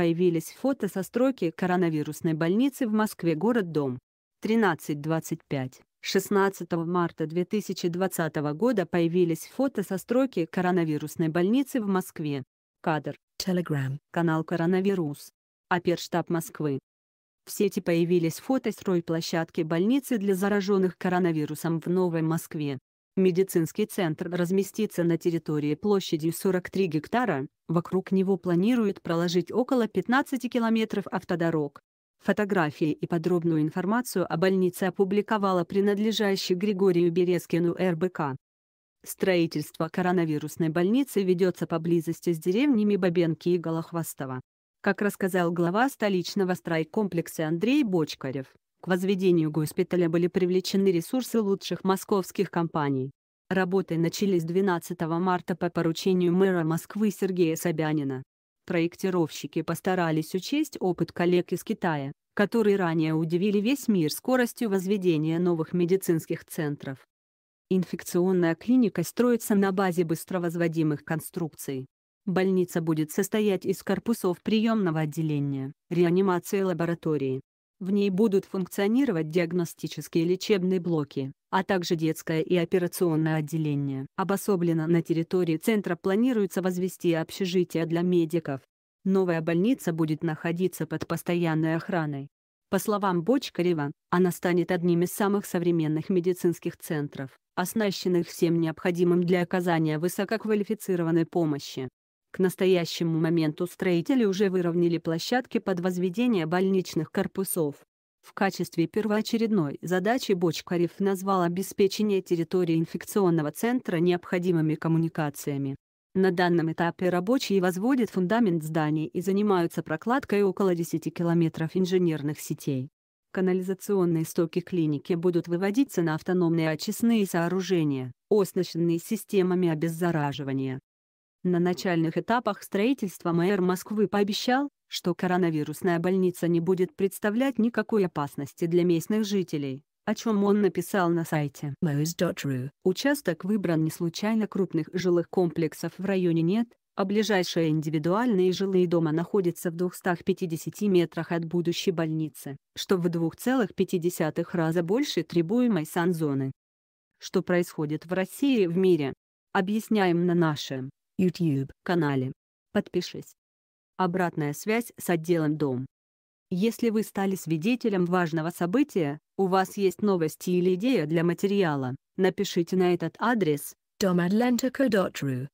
появились фото со стройки коронавирусной больницы в Москве город-дом. 13.25. 16 марта 2020 года появились фото со стройки коронавирусной больницы в Москве. Кадр. Telegram. Канал «Коронавирус». оперштаб Москвы. В сети появились фото стройплощадки больницы для зараженных коронавирусом в Новой Москве. Медицинский центр разместится на территории площадью 43 гектара, вокруг него планируют проложить около 15 километров автодорог. Фотографии и подробную информацию о больнице опубликовала принадлежащий Григорию Березкину РБК. Строительство коронавирусной больницы ведется поблизости с деревнями Бабенки и Голохвастова. Как рассказал глава столичного стройкомплекса Андрей Бочкарев, к возведению госпиталя были привлечены ресурсы лучших московских компаний. Работы начались 12 марта по поручению мэра Москвы Сергея Собянина. Проектировщики постарались учесть опыт коллег из Китая, которые ранее удивили весь мир скоростью возведения новых медицинских центров. Инфекционная клиника строится на базе быстровозводимых конструкций. Больница будет состоять из корпусов приемного отделения, реанимации лаборатории, в ней будут функционировать диагностические лечебные блоки, а также детское и операционное отделение. Обособленно на территории центра планируется возвести общежитие для медиков. Новая больница будет находиться под постоянной охраной. По словам Бочкарева, она станет одним из самых современных медицинских центров, оснащенных всем необходимым для оказания высококвалифицированной помощи. К настоящему моменту строители уже выровняли площадки под возведение больничных корпусов. В качестве первоочередной задачи Бочкарев назвал обеспечение территории инфекционного центра необходимыми коммуникациями. На данном этапе рабочие возводят фундамент зданий и занимаются прокладкой около 10 километров инженерных сетей. Канализационные стоки клиники будут выводиться на автономные очистные сооружения, оснащенные системами обеззараживания. На начальных этапах строительства мэр Москвы пообещал, что коронавирусная больница не будет представлять никакой опасности для местных жителей, о чем он написал на сайте moes.ru. Участок выбран не случайно крупных жилых комплексов в районе нет, а ближайшие индивидуальные жилые дома находятся в 250 метрах от будущей больницы, что в 2,5 раза больше требуемой санзоны. Что происходит в России и в мире? Объясняем на нашем YouTube-канале. Подпишись. Обратная связь с отделом «Дом». Если вы стали свидетелем важного события, у вас есть новости или идея для материала, напишите на этот адрес domatlentico.ru